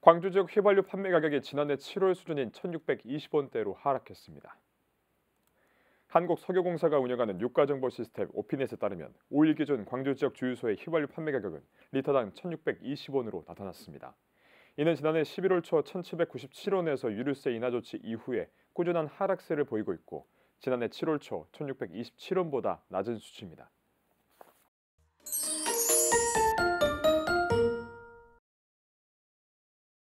광주 지역 휘발유 판매 가격이 지난해 7월 수준인 1,620원대로 하락했습니다. 한국석유공사가 운영하는 유가정보 시스템 오피넷에 따르면 5일 기준 광주 지역 주유소의 휘발유 판매 가격은 리터당 1,620원으로 나타났습니다. 이는 지난해 11월 초 1,797원에서 유류세 인하 조치 이후에 꾸준한 하락세를 보이고 있고 지난해 7월 초 1,627원보다 낮은 수치입니다.